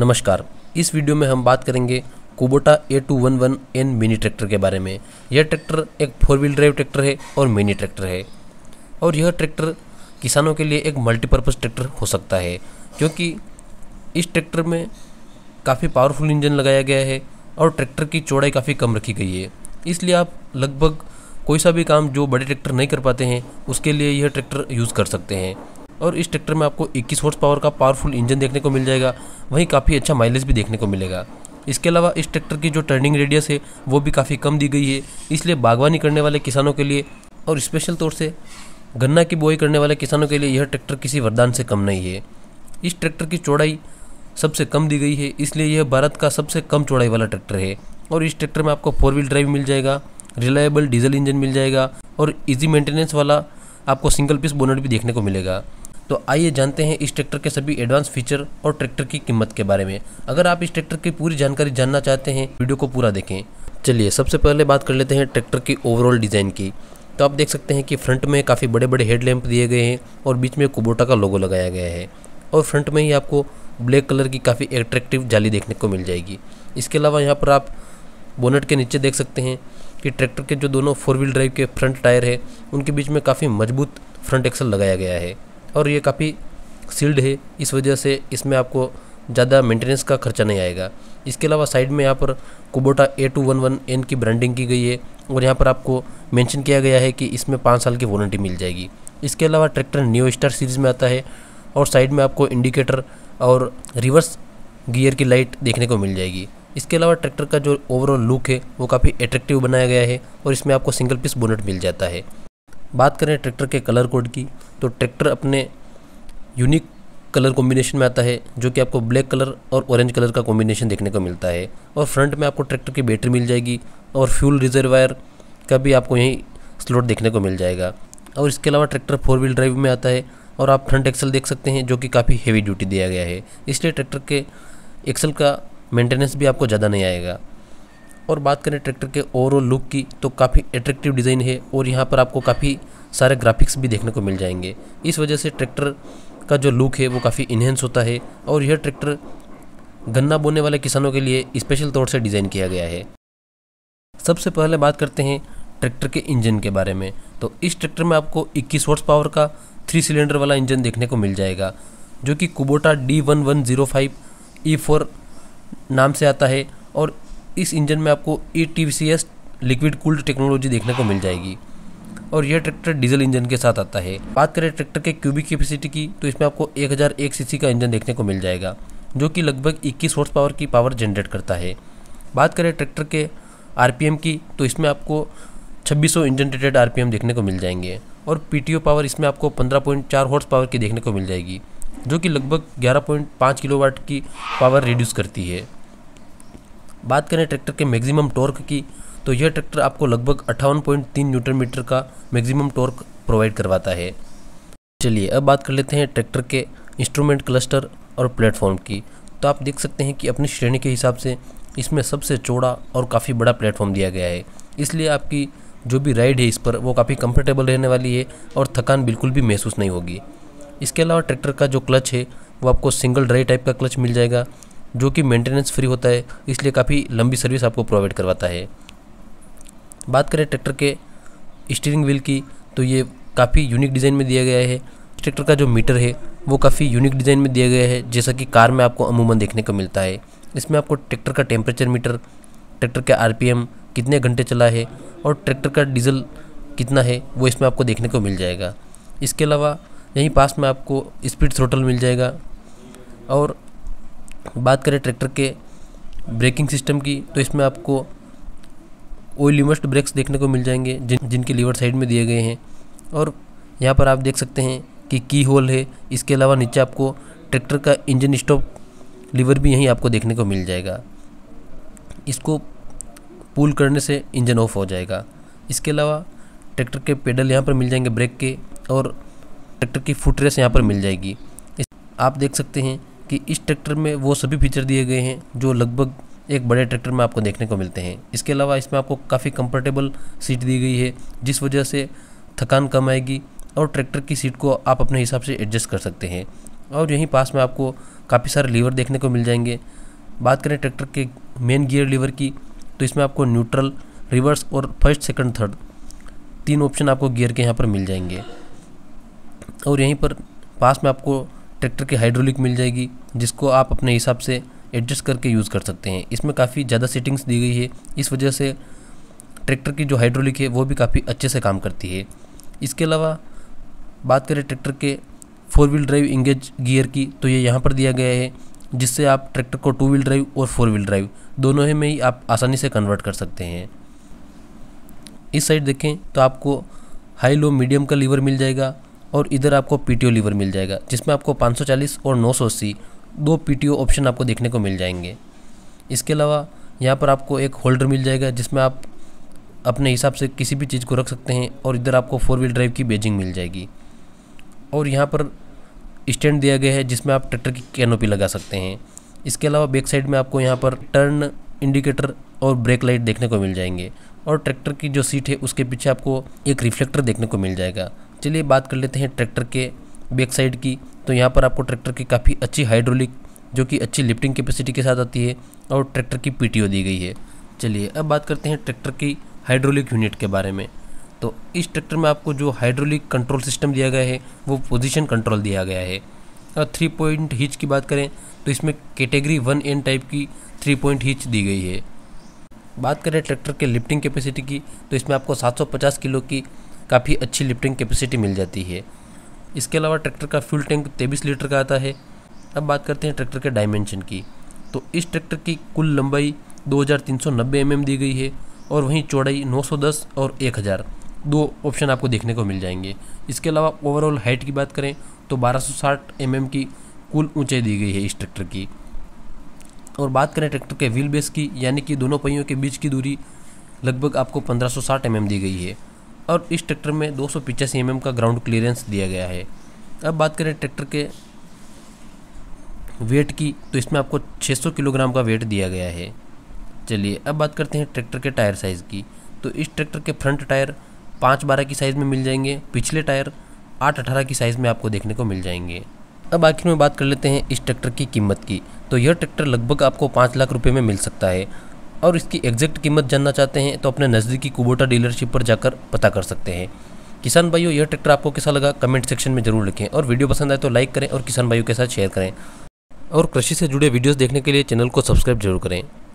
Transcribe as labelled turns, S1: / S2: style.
S1: नमस्कार इस वीडियो में हम बात करेंगे Kubota A two one one N mini tractor के बारे में यह ट्रैक्टर एक फोर व्हील ड्राइव ट्रैक्टर है और मिनी ट्रैक्टर है और यह ट्रैक्टर किसानों के लिए एक मल्टीपर्पज़ ट्रैक्टर हो सकता है क्योंकि इस ट्रैक्टर में काफ़ी पावरफुल इंजन लगाया गया है और ट्रैक्टर की चौड़ाई काफ़ी कम रखी गई है इसलिए आप लगभग कोई सा भी काम जो बड़े ट्रैक्टर नहीं कर पाते हैं उसके लिए यह ट्रैक्टर यूज़ कर सकते हैं और इस ट्रैक्टर में आपको 21 हॉर्स पावर का पावरफुल इंजन देखने को मिल जाएगा वहीं काफ़ी अच्छा माइलेज भी देखने को मिलेगा इसके अलावा इस ट्रैक्टर की जो टर्निंग रेडियस है वो भी काफ़ी कम दी गई है इसलिए बागवानी करने वाले किसानों के लिए और स्पेशल तौर से गन्ना की बुआई करने वाले किसानों के लिए यह ट्रैक्टर किसी वरदान से कम नहीं है इस ट्रैक्टर की चौड़ाई सबसे कम दी गई है इसलिए यह भारत का सबसे कम चौड़ाई वाला ट्रैक्टर है और इस ट्रैक्टर में आपको फोर व्हील ड्राइव मिल जाएगा रिलायबल डीजल इंजन मिल जाएगा और इजी मेंटेनेंस वाला आपको सिंगल पीस बोनट भी देखने को मिलेगा तो आइए जानते हैं इस ट्रैक्टर के सभी एडवांस फीचर और ट्रैक्टर की कीमत के बारे में अगर आप इस ट्रैक्टर की पूरी जानकारी जानना चाहते हैं वीडियो को पूरा देखें चलिए सबसे पहले बात कर लेते हैं ट्रैक्टर की ओवरऑल डिज़ाइन की तो आप देख सकते हैं कि फ्रंट में काफ़ी बड़े बड़े हेडलैम्प दिए गए हैं और बीच में कुबोटा का लोगो लगाया गया है और फ्रंट में ही आपको ब्लैक कलर की काफ़ी एट्रैक्टिव जाली देखने को मिल जाएगी इसके अलावा यहाँ पर आप बोनेट के नीचे देख सकते हैं कि ट्रैक्टर के जो दोनों फोर व्हील ड्राइव के फ्रंट टायर है उनके बीच में काफ़ी मजबूत फ्रंट एक्सल लगाया गया है और ये काफ़ी सील्ड है इस वजह से इसमें आपको ज़्यादा मेंटेनेंस का खर्चा नहीं आएगा इसके अलावा साइड में यहाँ पर Kubota A two one one N की ब्रांडिंग की गई है और यहाँ पर आपको मेंशन किया गया है कि इसमें पाँच साल की वारंटी मिल जाएगी इसके अलावा ट्रैक्टर न्यू स्टार सीरीज़ में आता है और साइड में आपको इंडिकेटर और रिवर्स गियर की लाइट देखने को मिल जाएगी इसके अलावा ट्रैक्टर का जो ओवरऑल लुक है वो काफ़ी एट्रेक्टिव बनाया गया है और इसमें आपको सिंगल पीस बोनट मिल जाता है बात करें ट्रैक्टर के कलर कोड की तो ट्रैक्टर अपने यूनिक कलर कॉम्बिनेशन में आता है जो कि आपको ब्लैक कलर और ऑरेंज कलर का कॉम्बिनेशन देखने को मिलता है और फ्रंट में आपको ट्रैक्टर की बैटरी मिल जाएगी और फ्यूल रिजर्वायर का भी आपको यहीं स्लॉट देखने को मिल जाएगा और इसके अलावा ट्रैक्टर फोर व्हील ड्राइव में आता है और आप फ्रंट एक्सल देख सकते हैं जो कि काफ़ी हेवी ड्यूटी दिया गया है इसलिए ट्रैक्टर के एक्सल का मेंटेनेंस भी आपको ज़्यादा नहीं आएगा और बात करें ट्रैक्टर के ओवरऑल लुक की तो काफ़ी अट्रैक्टिव डिज़ाइन है और यहाँ पर आपको काफ़ी सारे ग्राफिक्स भी देखने को मिल जाएंगे इस वजह से ट्रैक्टर का जो लुक है वो काफ़ी इन्हेंस होता है और यह ट्रैक्टर गन्ना बोने वाले किसानों के लिए स्पेशल तौर से डिज़ाइन किया गया है सबसे पहले बात करते हैं ट्रैक्टर के इंजन के बारे में तो इस ट्रैक्टर में आपको 21 हॉर्स पावर का थ्री सिलेंडर वाला इंजन देखने को मिल जाएगा जो कि Kubota D one one zero five E four नाम से आता है और इस इंजन में आपको E T C S liquid cooled technology देखने को मिल जाएगी और यह ट्रैक्टर डीजल इंजन के साथ आता है बात करें ट्रैक्टर के क्यूबिक कैपेसिटी की तो इसमें आपको एक हज़ार एक सीसी का इंजन देखने को मिल जाएगा जो कि लगभग 21 हॉर्स पावर की पावर जनरेट करता है बात करें ट्रैक्टर के आर की तो इसमें आपको 2600 इंजन रेटेड आर देखने को मिल जाएंगे और पी पावर इसमें आपको चार हॉर्स पावर की देखने को मिल जाएगी जो कि लगभग 11.5 किलोवाट की पावर रिड्यूस करती है बात करें ट्रैक्टर के मैक्सिमम टॉर्क की तो यह ट्रैक्टर आपको लगभग अट्ठावन पॉइंट तीन न्यूटन मीटर का मैक्सिमम टॉर्क प्रोवाइड करवाता है चलिए अब बात कर लेते हैं ट्रैक्टर के इंस्ट्रूमेंट क्लस्टर और प्लेटफॉर्म की तो आप देख सकते हैं कि अपनी श्रेणी के हिसाब से इसमें सबसे चौड़ा और काफ़ी बड़ा प्लेटफॉर्म दिया गया है इसलिए आपकी जो भी राइड है इस पर वो काफ़ी कंफर्टेबल रहने वाली है और थकान बिल्कुल भी महसूस नहीं होगी इसके अलावा ट्रैक्टर का जो क्लच है वो आपको सिंगल ड्राई टाइप का क्लच मिल जाएगा जो कि मेंटेनेंस फ्री होता है इसलिए काफ़ी लंबी सर्विस आपको प्रोवाइड करवाता है बात करें ट्रैक्टर के स्टीयरिंग व्हील की तो ये काफ़ी यूनिक डिज़ाइन में दिया गया है ट्रैक्टर का जो मीटर है वो काफ़ी यूनिक डिज़ाइन में दिया गया है जैसा कि कार में आपको अमूमन देखने को मिलता है इसमें आपको ट्रैक्टर का टेम्परेचर मीटर ट्रैक्टर के आरपीएम कितने घंटे चला है और ट्रैक्टर का डीजल कितना है वो इसमें आपको देखने को मिल जाएगा इसके अलावा यहीं पास में आपको स्पीड थ्रोटल मिल जाएगा और बात करें ट्रैक्टर के ब्रेकिंग सिस्टम की तो इसमें आपको ओलिमस्ट ब्रेक्स देखने को मिल जाएंगे जिन जिनके लीवर साइड में दिए गए हैं और यहाँ पर आप देख सकते हैं कि की होल है इसके अलावा नीचे आपको ट्रैक्टर का इंजन स्टॉप लीवर भी यहीं आपको देखने को मिल जाएगा इसको पुल करने से इंजन ऑफ हो जाएगा इसके अलावा ट्रैक्टर के पेडल यहाँ पर मिल जाएंगे ब्रेक के और ट्रैक्टर की फुट रेस यहाँ पर मिल जाएगी आप देख सकते हैं कि इस ट्रैक्टर में वो सभी फीचर दिए गए हैं जो लगभग एक बड़े ट्रैक्टर में आपको देखने को मिलते हैं इसके अलावा इसमें आपको काफ़ी कंफर्टेबल सीट दी गई है जिस वजह से थकान कम आएगी और ट्रैक्टर की सीट को आप अपने हिसाब से एडजस्ट कर सकते हैं और यहीं पास में आपको काफ़ी सारे लीवर देखने को मिल जाएंगे बात करें ट्रैक्टर के मेन गियर लीवर की तो इसमें आपको न्यूट्रल रिवर्स और फर्स्ट सेकंड थर्ड तीन ऑप्शन आपको गियर के यहाँ पर मिल जाएंगे और यहीं पर पास में आपको ट्रैक्टर की हाइड्रोलिक मिल जाएगी जिसको आप अपने हिसाब से एडजस्ट करके यूज़ कर सकते हैं इसमें काफ़ी ज़्यादा सेटिंग्स दी गई है इस वजह से ट्रैक्टर की जो हाइड्रोलिक है वो भी काफ़ी अच्छे से काम करती है इसके अलावा बात करें ट्रैक्टर के four wheel drive engage gear की तो ये यहाँ पर दिया गया है जिससे आप ट्रैक्टर को टू व्हील ड्राइव और फोर व्हील ड्राइव दोनों ही में ही आप आसानी से कन्वर्ट कर सकते हैं इस साइड देखें तो आपको हाई लो मीडियम का लीवर मिल जाएगा और इधर आपको पीटीओ लीवर मिल जाएगा जिसमें आपको 540 और 980 दो पीटीओ ऑप्शन आपको देखने को मिल जाएंगे इसके अलावा यहाँ पर आपको एक होल्डर मिल जाएगा जिसमें आप अपने हिसाब से किसी भी चीज़ को रख सकते हैं और इधर आपको फोर व्हील ड्राइव की बेजिंग मिल जाएगी और यहाँ पर स्टैंड दिया गया है जिसमें आप ट्रैक्टर की कैनोपी लगा सकते हैं इसके अलावा बैक साइड में आपको यहाँ पर टर्न इंडिकेटर और ब्रेक लाइट देखने को मिल जाएंगे और ट्रैक्टर की जो सीट है उसके पीछे आपको एक रिफ्लेक्टर देखने को मिल जाएगा चलिए बात कर लेते हैं ट्रैक्टर के बैक साइड की तो यहाँ पर आपको ट्रैक्टर की काफ़ी अच्छी हाइड्रोलिक जो कि अच्छी लिफ्टिंग कैपेसिटी के साथ आती है और ट्रैक्टर की पी दी गई है चलिए अब बात करते हैं ट्रैक्टर की हाइड्रोलिक यूनिट के बारे में तो इस ट्रैक्टर में आपको जो हाइड्रोलिक कंट्रोल सिस्टम दिया गया है वो पोजीशन कंट्रोल दिया गया है और थ्री पॉइंट हिच की बात करें तो इसमें कैटेगरी वन एन टाइप की थ्री पॉइंट हिच दी गई है बात करें ट्रैक्टर के लिफ्टिंग कैपेसिटी की तो इसमें आपको 750 किलो की काफ़ी अच्छी लिफ्टिंग कैपेसिटी मिल जाती है इसके अलावा ट्रैक्टर का फ्यूल टैंक तेईस लीटर का आता है अब बात करते हैं ट्रैक्टर के डायमेंशन की तो इस ट्रैक्टर की कुल लंबाई 2390 mm दी गई है और वहीं चौड़ाई 910 और 1000 दो ऑप्शन आपको देखने को मिल जाएंगे इसके अलावा ओवरऑल हाइट की बात करें तो 1260 एम की कुल ऊंचाई दी गई है इस ट्रैक्टर की और बात करें ट्रैक्टर के व्हील बेस की यानी कि दोनों पहियों के बीच की दूरी लगभग आपको 1560 सौ mm दी गई है और इस ट्रैक्टर में दो सौ mm का ग्राउंड क्लियरेंस दिया गया है अब बात करें ट्रैक्टर के वेट की तो इसमें आपको 600 किलोग्राम का वेट दिया गया है चलिए अब बात करते हैं ट्रैक्टर के टायर साइज़ की तो इस ट्रैक्टर के फ्रंट टायर पाँच बारह की साइज़ में मिल जाएंगे पिछले टायर आठ अठारह की साइज़ में आपको देखने को मिल जाएंगे अब आखिर में बात कर लेते हैं इस ट्रैक्टर की कीमत की तो यह ट्रैक्टर लगभग आपको पाँच लाख रुपये में मिल सकता है और इसकी एग्जैक्ट कीमत जानना चाहते हैं तो अपने नज़दीकी कुबोटा डीलरशिप पर जाकर पता कर सकते हैं किसान भाइयों यह ट्रैक्टर आपको कैसा लगा कमेंट सेक्शन में जरूर लिखें और वीडियो पसंद आए तो लाइक करें और किसान भाइयों के साथ शेयर करें और कृषि से जुड़े वीडियोस देखने के लिए चैनल को सब्सक्राइब जरूर करें